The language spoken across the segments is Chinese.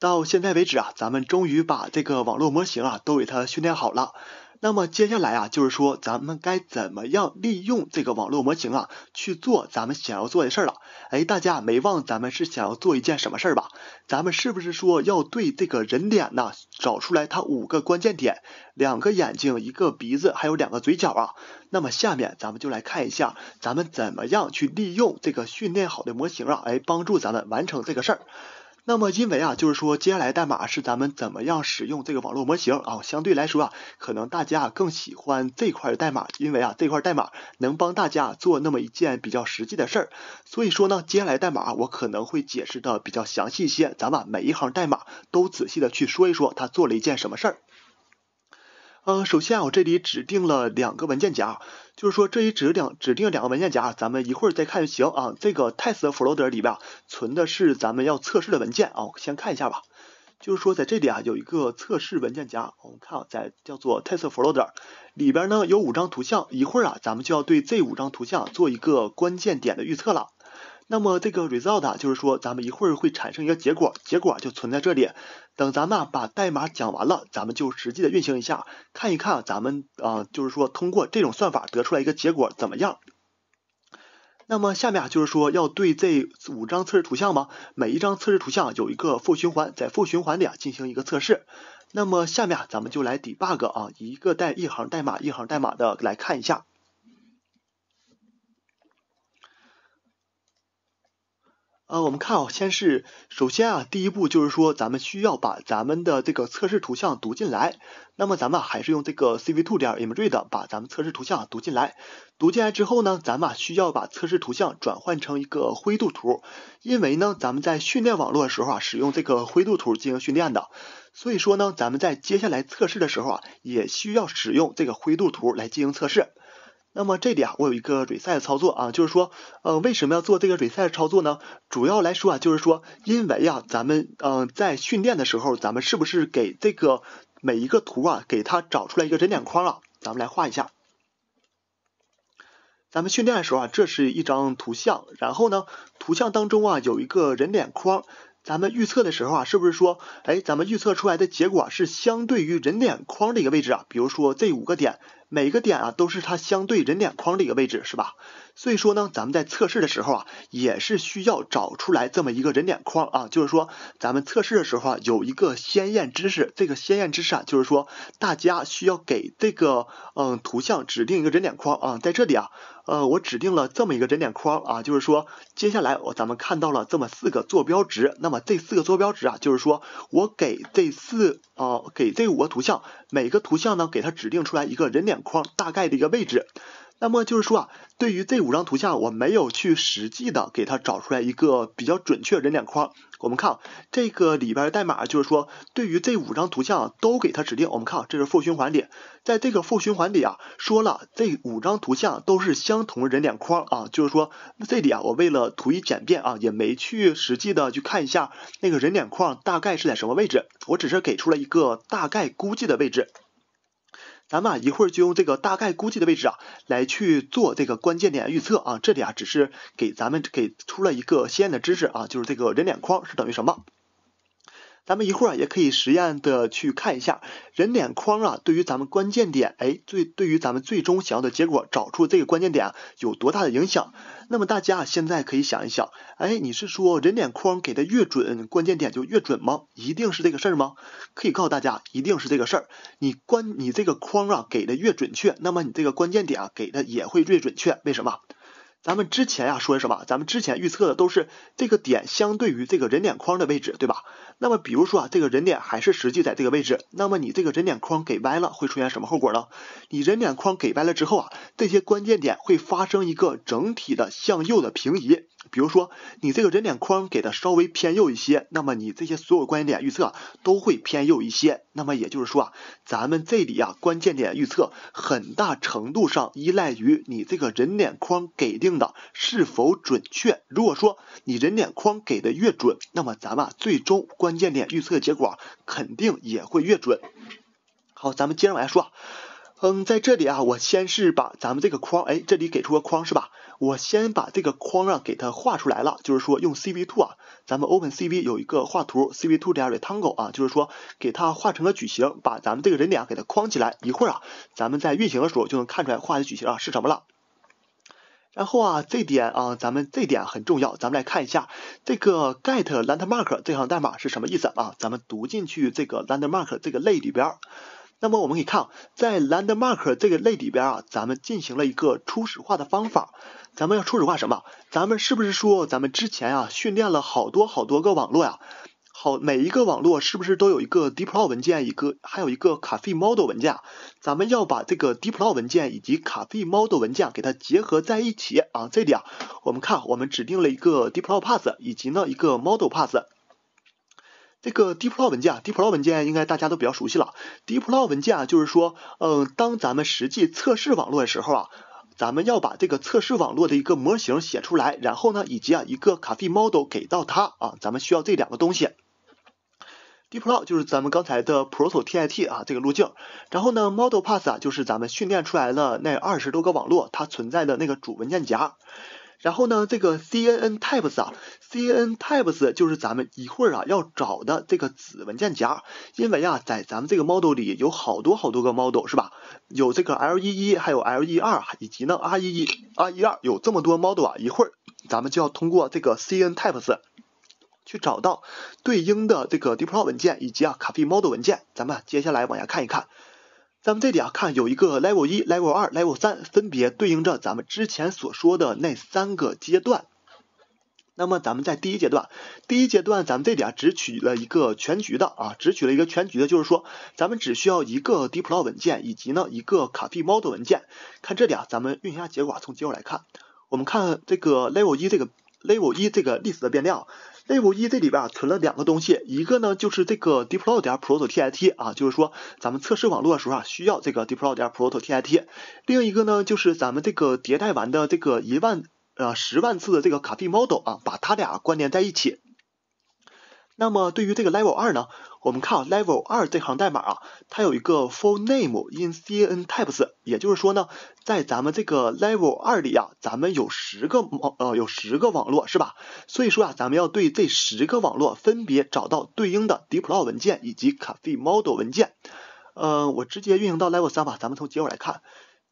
到现在为止啊，咱们终于把这个网络模型啊都给它训练好了。那么接下来啊，就是说咱们该怎么样利用这个网络模型啊去做咱们想要做的事儿了？哎，大家没忘咱们是想要做一件什么事儿吧？咱们是不是说要对这个人脸呢找出来它五个关键点，两个眼睛、一个鼻子，还有两个嘴角啊？那么下面咱们就来看一下，咱们怎么样去利用这个训练好的模型啊，来帮助咱们完成这个事儿。那么，因为啊，就是说，接下来代码是咱们怎么样使用这个网络模型啊？相对来说啊，可能大家更喜欢这块代码，因为啊，这块代码能帮大家做那么一件比较实际的事儿。所以说呢，接下来代码我可能会解释的比较详细一些，咱们每一行代码都仔细的去说一说，它做了一件什么事儿。呃，首先啊，我这里指定了两个文件夹，就是说这里指两指定两个文件夹，咱们一会儿再看就行啊。这个 test folder 里边存的是咱们要测试的文件啊，我先看一下吧。就是说在这里啊有一个测试文件夹，我们看啊，在叫做 test folder 里边呢有五张图像，一会儿啊咱们就要对这五张图像做一个关键点的预测了。那么这个 result 啊，就是说咱们一会儿会产生一个结果，结果就存在这里。等咱们把代码讲完了，咱们就实际的运行一下，看一看咱们啊，就是说通过这种算法得出来一个结果怎么样。那么下面啊，就是说要对这五张测试图像吗？每一张测试图像有一个负循环，在负循环里啊进行一个测试。那么下面啊，咱们就来 debug 啊，一个带一行代码一行代码的来看一下。啊，我们看啊，先是首先啊，第一步就是说，咱们需要把咱们的这个测试图像读进来。那么咱们还是用这个 cv2.imread 把咱们测试图像读进来。读进来之后呢，咱们啊需要把测试图像转换成一个灰度图，因为呢，咱们在训练网络的时候啊，使用这个灰度图进行训练的。所以说呢，咱们在接下来测试的时候啊，也需要使用这个灰度图来进行测试。那么这里啊，我有一个 resize 操作啊，就是说，呃，为什么要做这个 resize 操作呢？主要来说啊，就是说，因为啊，咱们嗯，在训练的时候，咱们是不是给这个每一个图啊，给它找出来一个人脸框啊？咱们来画一下。咱们训练的时候啊，这是一张图像，然后呢，图像当中啊有一个人脸框。咱们预测的时候啊，是不是说，哎，咱们预测出来的结果是相对于人脸框的一个位置啊？比如说这五个点。每个点啊都是它相对人脸框的一个位置，是吧？所以说呢，咱们在测试的时候啊，也是需要找出来这么一个人脸框啊。就是说，咱们测试的时候啊，有一个鲜艳知识。这个鲜艳知识啊，就是说大家需要给这个嗯图像指定一个人脸框啊。在这里啊，呃，我指定了这么一个人脸框啊。就是说，接下来我咱们看到了这么四个坐标值。那么这四个坐标值啊，就是说我给这四啊给这五个图像每个图像呢，给它指定出来一个人脸。框大概的一个位置，那么就是说啊，对于这五张图像，我没有去实际的给它找出来一个比较准确人脸框。我们看这个里边代码，就是说对于这五张图像都给它指定。我们看这是负循环里，在这个负循环里啊，说了这五张图像都是相同人脸框啊，就是说这里啊，我为了图一简便啊，也没去实际的去看一下那个人脸框大概是在什么位置，我只是给出了一个大概估计的位置。咱们啊一会儿就用这个大概估计的位置啊，来去做这个关键点预测啊。这里啊只是给咱们给出了一个新的知识啊，就是这个人脸框是等于什么。咱们一会儿也可以实验的去看一下，人脸框啊对于咱们关键点，哎，最对于咱们最终想要的结果，找出这个关键点有多大的影响。那么大家现在可以想一想，哎，你是说人脸框给的越准，关键点就越准吗？一定是这个事儿吗？可以告诉大家，一定是这个事儿。你关你这个框啊给的越准确，那么你这个关键点啊给的也会越准确。为什么？咱们之前呀说的什么？咱们之前预测的都是这个点相对于这个人脸框的位置，对吧？那么比如说啊，这个人脸还是实际在这个位置，那么你这个人脸框给歪了，会出现什么后果呢？你人脸框给歪了之后啊，这些关键点会发生一个整体的向右的平移。比如说你这个人脸框给的稍微偏右一些，那么你这些所有关键点预测都会偏右一些。那么也就是说啊，咱们这里呀关键点预测很大程度上依赖于你这个人脸框给定。定的是否准确？如果说你人脸框给的越准，那么咱们啊最终关键点预测结果肯定也会越准。好，咱们接着往下说。嗯，在这里啊，我先是把咱们这个框，哎，这里给出个框是吧？我先把这个框啊给它画出来了，就是说用 cv2 啊，咱们 OpenCV 有一个画图 cv2 的 rectangle 啊，就是说给它画成个矩形，把咱们这个人脸给它框起来。一会儿啊，咱们在运行的时候就能看出来画的矩形啊是什么了。然后啊，这点啊，咱们这点很重要。咱们来看一下这个 get landmark 这行代码是什么意思啊？咱们读进去这个 landmark 这个类里边儿。那么我们可以看，在 landmark 这个类里边啊，咱们进行了一个初始化的方法。咱们要初始化什么？咱们是不是说咱们之前啊训练了好多好多个网络呀？好，每一个网络是不是都有一个 deploy 文件，一个还有一个 cafe model 文件？咱们要把这个 deploy 文件以及 cafe model 文件给它结合在一起啊。这里啊，我们看我们指定了一个 deploy path 以及呢一个 model path。这个 deploy 文件，deploy 文件应该大家都比较熟悉了。deploy 文件啊，就是说，嗯，当咱们实际测试网络的时候啊，咱们要把这个测试网络的一个模型写出来，然后呢，以及啊一个 cafe model 给到它啊，咱们需要这两个东西。dplot 就是咱们刚才的 proto-tit 啊这个路径，然后呢 model p a s s 啊就是咱们训练出来了那二十多个网络它存在的那个主文件夹，然后呢这个 cnn types 啊 cnn types 就是咱们一会儿啊要找的这个子文件夹，因为啊在咱们这个 model 里有好多好多个 model 是吧？有这个 l 一一还有 l 一二以及呢 r 一一 r 一二有这么多 model 啊，一会儿咱们就要通过这个 cnn types。去找到对应的这个 deploy 文件以及啊 copy model 文件，咱们接下来往下看一看。咱们这里啊看有一个 level 一、level 二、level 三，分别对应着咱们之前所说的那三个阶段。那么咱们在第一阶段，第一阶段咱们这里啊只取了一个全局的啊，只取了一个全局的，就是说咱们只需要一个 deploy 文件以及呢一个 copy model 文件。看这里啊，咱们运行下结果，从结果来看，我们看这个 level 一这个 level 一这个历史的变量。A 五一这里边啊存了两个东西，一个呢就是这个 deploy 点 proto-tit 啊，就是说咱们测试网络的时候啊需要这个 deploy 点 proto-tit，另一个呢就是咱们这个迭代完的这个一万呃十万次的这个卡 a model 啊，把它俩关联在一起。那么对于这个 level 二呢，我们看 level 二这行代码啊，它有一个 f u l l name in cn types，也就是说呢，在咱们这个 level 二里啊，咱们有十个网呃有十个网络是吧？所以说啊，咱们要对这十个网络分别找到对应的 deploy 文件以及 c o f f e model 文件。嗯，我直接运行到 level 三吧，咱们从结果来看。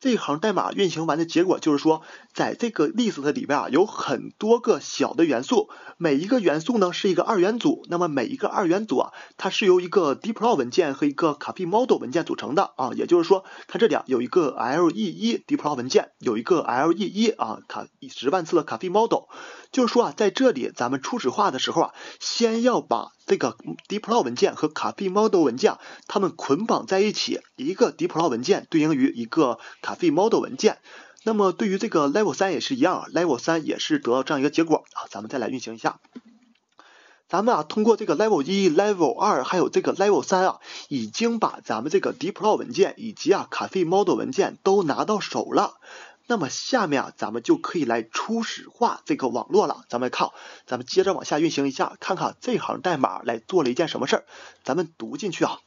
这一行代码运行完的结果就是说，在这个 list 里边啊，有很多个小的元素，每一个元素呢是一个二元组，那么每一个二元组啊，它是由一个 depro 文件和一个 c o p y m o d e l 文件组成的啊，也就是说，看这里啊，有一个 l e 一 depro 文件，有一个 l e 一啊，卡十万次的 c o p y m o d e l 就是说啊，在这里咱们初始化的时候啊，先要把这个 deploy 文件和 caffe model 文件，它们捆绑在一起，一个 deploy 文件对应于一个 caffe model 文件。那么对于这个 level 三也是一样啊，level 三也是得到这样一个结果啊。咱们再来运行一下，咱们啊通过这个 level 一、level 二，还有这个 level 三啊，已经把咱们这个 deploy 文件以及啊 caffe model 文件都拿到手了。那么下面啊，咱们就可以来初始化这个网络了。咱们看，咱们接着往下运行一下，看看这行代码来做了一件什么事儿。咱们读进去啊，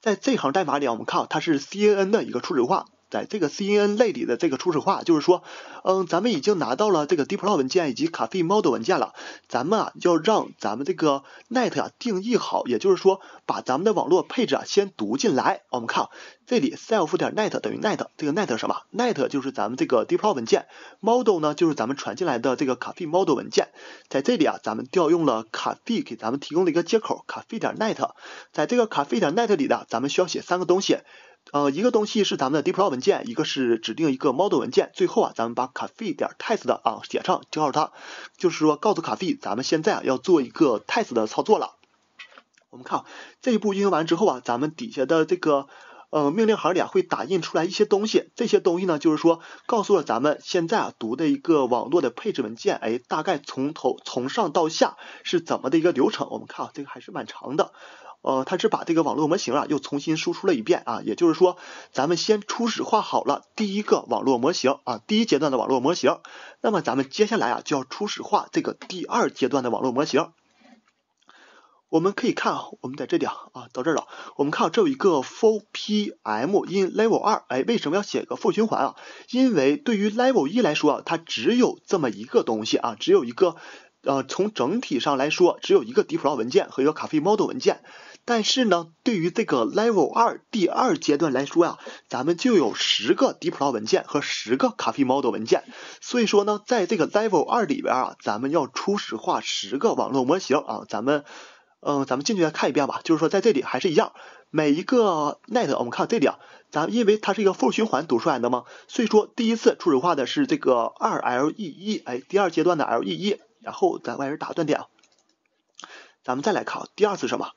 在这行代码里，我们看它是 CNN 的一个初始化。在这个 CNN 类里的这个初始化，就是说，嗯，咱们已经拿到了这个 deploy 文件以及 caffe model 文件了，咱们啊要让咱们这个 net 啊定义好，也就是说把咱们的网络配置啊先读进来。我们看这里 self 点 net 等于 net，这个 net 什么？net 就是咱们这个 deploy 文件，model 呢就是咱们传进来的这个 caffe model 文件。在这里啊，咱们调用了 caffe 给咱们提供的一个接口 caffe 点 net，在这个 caffe 点 net 里的，咱们需要写三个东西。呃，一个东西是咱们的 deploy 文件，一个是指定一个 model 文件，最后啊，咱们把 coffee 点 test 的啊写上，告诉它，就是说告诉 c o f e 咱们现在啊要做一个 test 的操作了。我们看这一步运行完之后啊，咱们底下的这个呃命令行里啊会打印出来一些东西，这些东西呢就是说告诉了咱们现在啊读的一个网络的配置文件，哎，大概从头从上到下是怎么的一个流程。我们看啊，这个还是蛮长的。呃，它是把这个网络模型啊又重新输出了一遍啊，也就是说，咱们先初始化好了第一个网络模型啊，第一阶段的网络模型。那么咱们接下来啊就要初始化这个第二阶段的网络模型。我们可以看啊，我们在这里啊啊到这儿了，我们看这有一个 for PM in level 二，哎，为什么要写个负循环啊？因为对于 level 一来说啊，它只有这么一个东西啊，只有一个。呃，从整体上来说，只有一个 D .pt 文件和一个 c a f e m o d e l 文件，但是呢，对于这个 Level 二第二阶段来说呀，咱们就有十个 D .pt 文件和十个 c a f e m o d e l 文件，所以说呢，在这个 Level 二里边啊，咱们要初始化十个网络模型啊，咱们，嗯，咱们进去再看一遍吧，就是说在这里还是一样，每一个 n e t 我们看这里啊，咱因为它是一个 for 循环读出来的嘛，所以说第一次初始化的是这个二 L E 一，哎，第二阶段的 L E 一。然后在外人打断点。咱们再来看啊，第二次什么？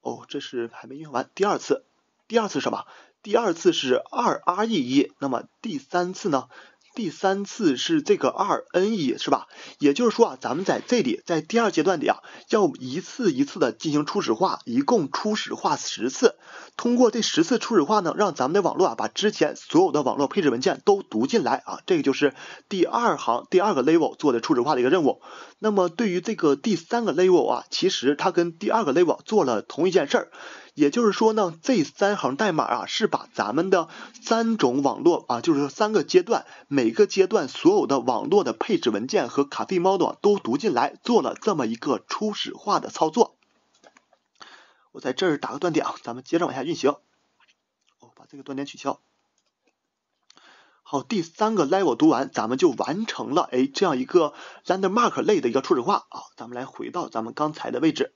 哦，这是还没用完。第二次，第二次什么？第二次是二 R E 一，那么第三次呢？第三次是这个二 n e 是吧？也就是说啊，咱们在这里在第二阶段里啊，要一次一次的进行初始化，一共初始化十次。通过这十次初始化呢，让咱们的网络啊把之前所有的网络配置文件都读进来啊。这个就是第二行第二个 level 做的初始化的一个任务。那么对于这个第三个 level 啊，其实它跟第二个 level 做了同一件事儿。也就是说呢，这三行代码啊，是把咱们的三种网络啊，就是三个阶段，每个阶段所有的网络的配置文件和 c a f e model 都读进来，做了这么一个初始化的操作。我在这儿打个断点啊，咱们接着往下运行。哦，把这个断点取消。好，第三个 level 读完，咱们就完成了，哎，这样一个 landmark 类的一个初始化啊。咱们来回到咱们刚才的位置。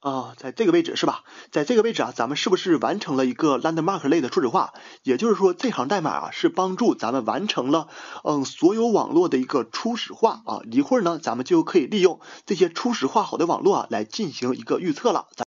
啊，在这个位置是吧？在这个位置啊，咱们是不是完成了一个 landmark 类的初始化？也就是说，这行代码啊，是帮助咱们完成了嗯所有网络的一个初始化啊。一会儿呢，咱们就可以利用这些初始化好的网络啊，来进行一个预测了。